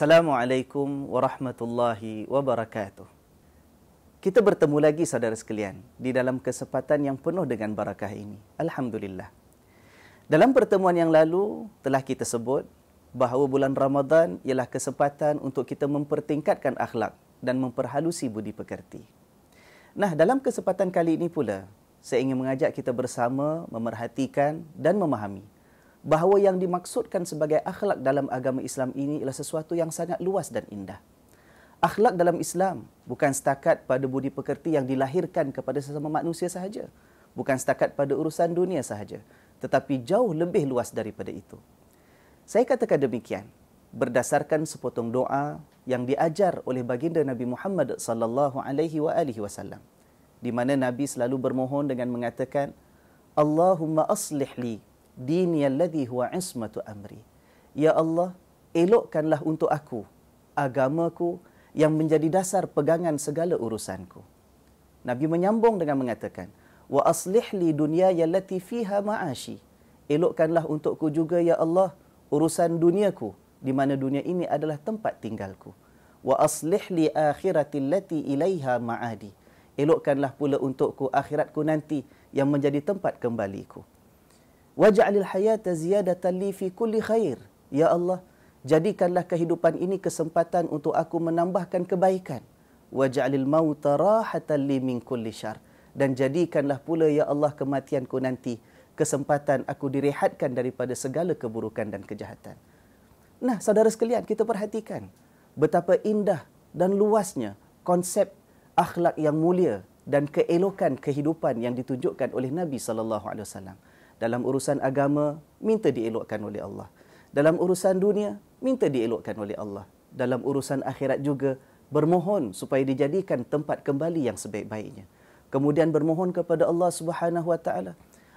Assalamualaikum warahmatullahi wabarakatuh. Kita bertemu lagi saudara sekalian di dalam kesempatan yang penuh dengan barakah ini. Alhamdulillah. Dalam pertemuan yang lalu telah kita sebut bahawa bulan Ramadan ialah kesempatan untuk kita mempertingkatkan akhlak dan memperhalusi budi pekerti. Nah, dalam kesempatan kali ini pula saya ingin mengajak kita bersama memerhatikan dan memahami bahawa yang dimaksudkan sebagai akhlak dalam agama Islam ini ialah sesuatu yang sangat luas dan indah. Akhlak dalam Islam bukan setakat pada budi pekerti yang dilahirkan kepada sesama manusia sahaja. Bukan setakat pada urusan dunia sahaja. Tetapi jauh lebih luas daripada itu. Saya katakan demikian berdasarkan sepotong doa yang diajar oleh baginda Nabi Muhammad sallallahu alaihi wa alihi wasallam di mana Nabi selalu bermohon dengan mengatakan Allahumma aslih li dini alladhi huwa ismatu amri. Ya Allah, elokkanlah untuk aku agamaku yang menjadi dasar pegangan segala urusanku. Nabi menyambung dengan mengatakan, wa aslih li dunya yallati fiha ma'ashi. Elokkanlah untukku juga ya Allah urusan duniaku di mana dunia ini adalah tempat tinggalku. Wa aslih li akhirati allati ilaiha ma'adi. Elokkanlah pula untukku akhiratku nanti yang menjadi tempat kembaliku. Waj'alil hayata ziyadatan li fi kulli khair. Ya Allah, jadikanlah kehidupan ini kesempatan untuk aku menambahkan kebaikan. Waj'alil mauta rahatan li min kulli syar. Dan jadikanlah pula ya Allah kematianku nanti kesempatan aku direhatkan daripada segala keburukan dan kejahatan. Nah, saudara sekalian, kita perhatikan betapa indah dan luasnya konsep akhlak yang mulia dan keelokan kehidupan yang ditunjukkan oleh Nabi sallallahu alaihi wasallam. Dalam urusan agama, minta dielokkan oleh Allah. Dalam urusan dunia, minta dielokkan oleh Allah. Dalam urusan akhirat juga, bermohon supaya dijadikan tempat kembali yang sebaik-baiknya. Kemudian bermohon kepada Allah Subhanahu Wa Taala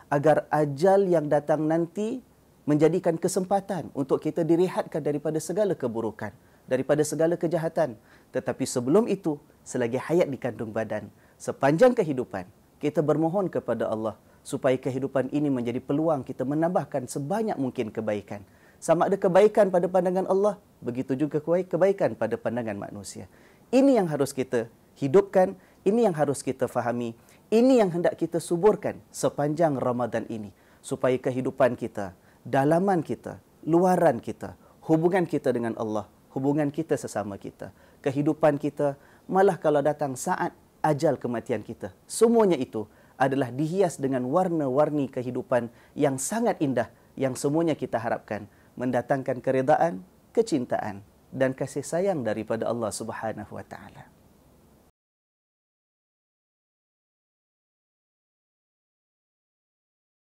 agar ajal yang datang nanti menjadikan kesempatan untuk kita direhatkan daripada segala keburukan, daripada segala kejahatan. Tetapi sebelum itu, selagi hayat di kandung badan, sepanjang kehidupan, kita bermohon kepada Allah supaya kehidupan ini menjadi peluang kita menambahkan sebanyak mungkin kebaikan. Sama ada kebaikan pada pandangan Allah, begitu juga kebaikan pada pandangan manusia. Ini yang harus kita hidupkan, ini yang harus kita fahami, ini yang hendak kita suburkan sepanjang Ramadan ini. Supaya kehidupan kita, dalaman kita, luaran kita, hubungan kita dengan Allah, hubungan kita sesama kita, kehidupan kita, malah kalau datang saat ajal kematian kita, semuanya itu, adalah dihias dengan warna-warni kehidupan yang sangat indah yang semuanya kita harapkan mendatangkan keredaan, kecintaan dan kasih sayang daripada Allah Subhanahu wa taala.